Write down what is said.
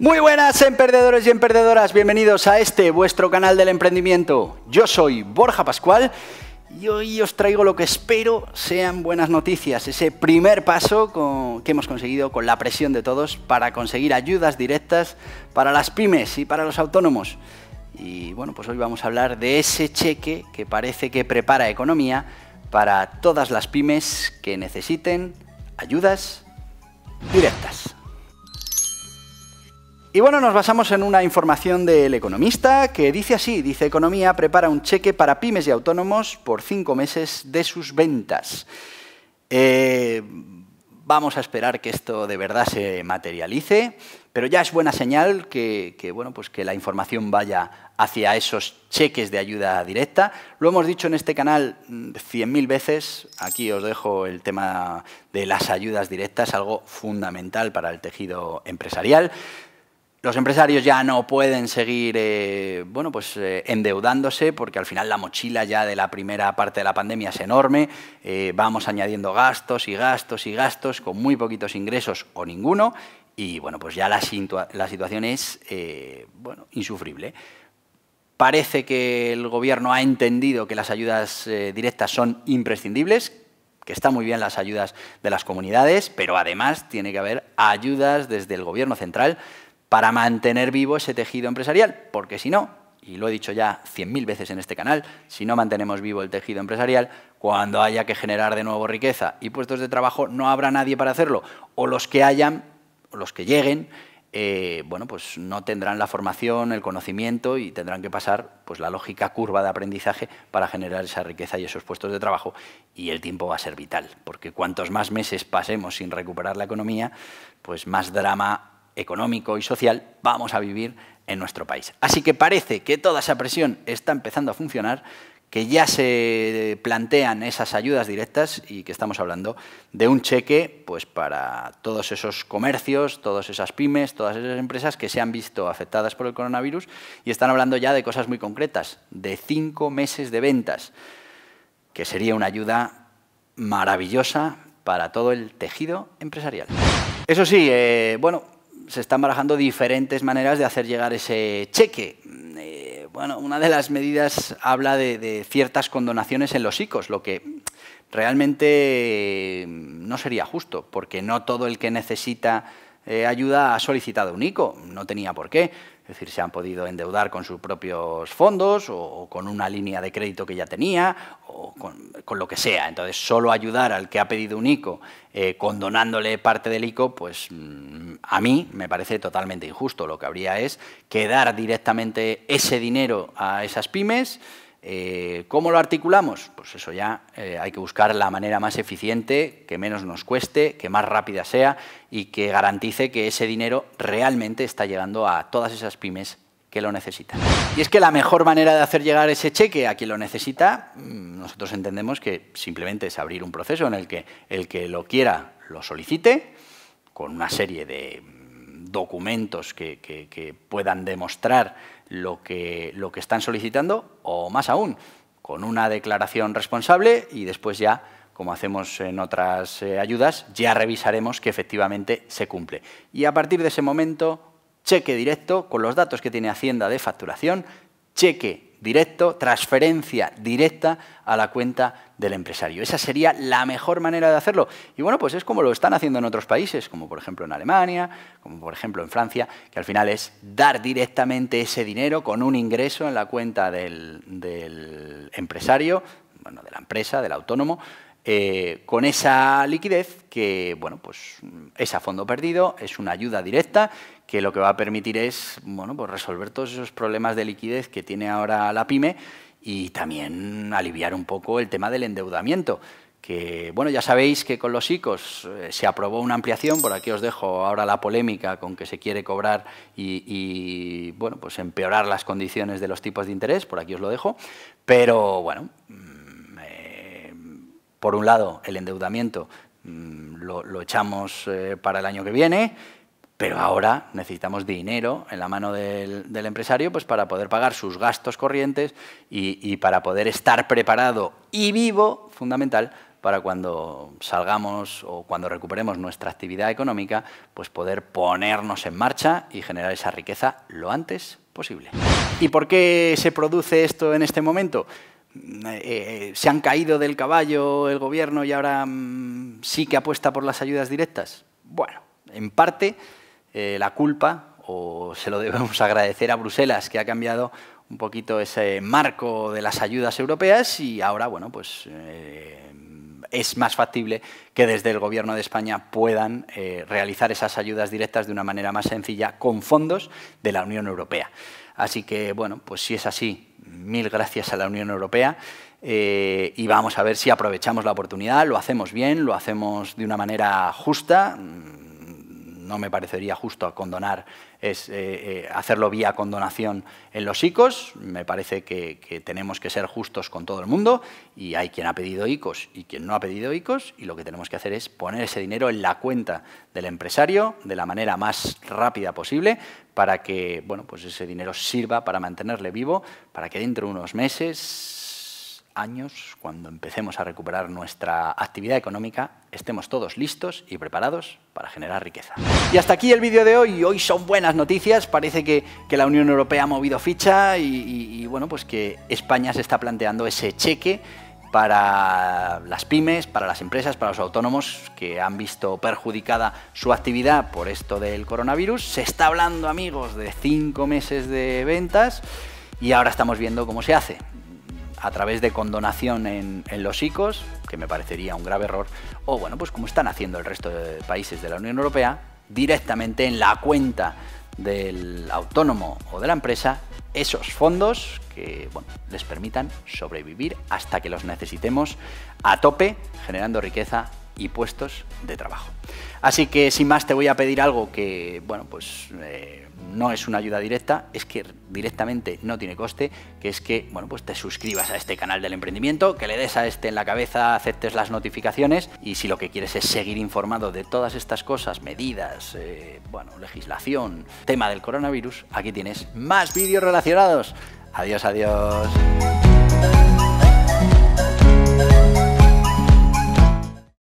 Muy buenas emprendedores y emprendedoras, bienvenidos a este vuestro canal del emprendimiento. Yo soy Borja Pascual y hoy os traigo lo que espero sean buenas noticias, ese primer paso que hemos conseguido con la presión de todos para conseguir ayudas directas para las pymes y para los autónomos. Y bueno, pues hoy vamos a hablar de ese cheque que parece que prepara economía para todas las pymes que necesiten ayudas directas. Y bueno, nos basamos en una información del economista que dice así, dice Economía prepara un cheque para pymes y autónomos por cinco meses de sus ventas. Eh, vamos a esperar que esto de verdad se materialice, pero ya es buena señal que, bueno, pues que la información vaya hacia esos cheques de ayuda directa. Lo hemos dicho en este canal 100.000 mm, veces, aquí os dejo el tema de las ayudas directas, algo fundamental para el tejido empresarial los empresarios ya no pueden seguir eh, bueno, pues, eh, endeudándose porque al final la mochila ya de la primera parte de la pandemia es enorme, eh, vamos añadiendo gastos y gastos y gastos con muy poquitos ingresos o ninguno y bueno, pues ya la, situación es bueno, insufrible. Parece que el Gobierno ha entendido que las ayudas directas son imprescindibles, que está muy bien las ayudas de las comunidades, pero además tiene que haber ayudas desde el Gobierno central para mantener vivo ese tejido empresarial, porque si no, y lo he dicho ya 100.000 veces en este canal, si no mantenemos vivo el tejido empresarial, cuando haya que generar de nuevo riqueza y puestos de trabajo, no habrá nadie para hacerlo, o los que hayan, o los que lleguen, eh, bueno, pues no tendrán la formación, el conocimiento y tendrán que pasar pues, la lógica curva de aprendizaje para generar esa riqueza y esos puestos de trabajo. Y el tiempo va a ser vital, porque cuantos más meses pasemos sin recuperar la economía, pues más drama económico y social vamos a vivir en nuestro país. Así que parece que toda esa presión está empezando a funcionar, que ya se plantean esas ayudas directas y que estamos hablando de un cheque pues, para todos esos comercios, todas esas pymes, todas esas empresas que se han visto afectadas por el coronavirus y están hablando ya de cosas muy concretas, de cinco meses de ventas, que sería una ayuda maravillosa para todo el tejido empresarial. Eso sí, eh, bueno, se están barajando diferentes maneras de hacer llegar ese cheque. Eh, bueno, una de las medidas habla de, ciertas condonaciones en los ICOs, lo que realmente mm, no sería justo, porque no todo el que necesita eh, ayuda ha solicitado un ICO, no tenía por qué. Es decir, se han podido endeudar con sus propios fondos o, con una línea de crédito que ya tenía o con, lo que sea. Entonces, solo ayudar al que ha pedido un ICO eh, condonándole parte del ICO, pues mm, a mí me parece totalmente injusto. Lo que habría es quedar directamente ese dinero a esas pymes eh, ¿Cómo lo articulamos? Pues eso ya eh, hay que buscar la manera más eficiente, que menos nos cueste, que más rápida sea y que garantice que ese dinero realmente está llegando a todas esas pymes que lo necesitan. Y es que la mejor manera de hacer llegar ese cheque a quien lo necesita, mm, nosotros entendemos que simplemente es abrir un proceso en el que el que lo quiera lo solicite, con una serie de documentos que, puedan demostrar lo que, lo que están solicitando o más aún, con una declaración responsable y después ya, como hacemos en otras eh, ayudas, ya revisaremos que efectivamente se cumple. Y a partir de ese momento, cheque directo con los datos que tiene Hacienda de facturación, cheque directo, transferencia directa a la cuenta del empresario. Esa sería la mejor manera de hacerlo. Y bueno, pues es como lo están haciendo en otros países, como por ejemplo en Alemania, como por ejemplo en Francia, que al final es dar directamente ese dinero con un ingreso en la cuenta del, empresario, bueno, de la empresa, del autónomo, eh, con esa liquidez que, bueno, pues es a fondo perdido, es una ayuda directa que lo que va a permitir es, bueno, pues resolver todos esos problemas de liquidez que tiene ahora la pyme y también aliviar un poco el tema del endeudamiento que, bueno, ya sabéis que con los ICOs eh, se aprobó una ampliación, por aquí os dejo ahora la polémica con que se quiere cobrar y, y bueno, pues empeorar las condiciones de los tipos de interés, por aquí os lo dejo, pero, bueno, por un lado, el endeudamiento mm, lo, echamos eh, para el año que viene, pero ahora necesitamos dinero en la mano del, empresario pues, para poder pagar sus gastos corrientes y, y para poder estar preparado y vivo, fundamental, para cuando salgamos o cuando recuperemos nuestra actividad económica, pues poder ponernos en marcha y generar esa riqueza lo antes posible. ¿Y por qué se produce esto en este momento? Eh, eh, se han caído del caballo el gobierno y ahora mm, sí que apuesta por las ayudas directas? Bueno, en parte eh, la culpa, o se lo debemos agradecer a Bruselas, que ha cambiado un poquito ese marco de las ayudas europeas y ahora, bueno, pues es más factible que desde el Gobierno de España puedan realizar esas ayudas directas de una manera más sencilla con fondos de la Unión Europea. Así que, bueno, pues si es así mil gracias a la Unión Europea eh, y vamos a ver si aprovechamos la oportunidad, lo hacemos bien, lo hacemos de una manera justa, mm, no me parecería justo condonar, es eh, eh, hacerlo vía condonación en los ICOs. Me parece que, tenemos que ser justos con todo el mundo y hay quien ha pedido ICOs y quien no ha pedido ICOs y lo que tenemos que hacer es poner ese dinero en la cuenta del empresario de la manera más rápida posible para que bueno, pues ese dinero sirva para mantenerle vivo, para que dentro de unos meses años, cuando empecemos a recuperar nuestra actividad económica, estemos todos listos y preparados para generar riqueza. Y hasta aquí el vídeo de hoy. Hoy son buenas noticias. Parece que, que la Unión Europea ha movido ficha y, y bueno, pues que España se está planteando ese cheque para las pymes, para las empresas, para los autónomos que han visto perjudicada su actividad por esto del coronavirus. Se está hablando, amigos, de cinco meses de ventas y ahora estamos viendo cómo se hace a través de condonación en, los ICOs, que me parecería un grave error, o bueno, pues como están haciendo el resto de países de la Unión Europea, directamente en la cuenta del autónomo o de la empresa esos fondos que les permitan sobrevivir hasta que los necesitemos a tope, generando riqueza y puestos de trabajo. Así que sin más te voy a pedir algo que, bueno, pues eh, no es una ayuda directa, es que directamente no tiene coste, que es que, bueno, pues te suscribas a este canal del emprendimiento, que le des a este en la cabeza, aceptes las notificaciones y si lo que quieres es seguir informado de todas estas cosas, medidas, eh, bueno, legislación, tema del coronavirus, aquí tienes más vídeos relacionados. Adiós, adiós.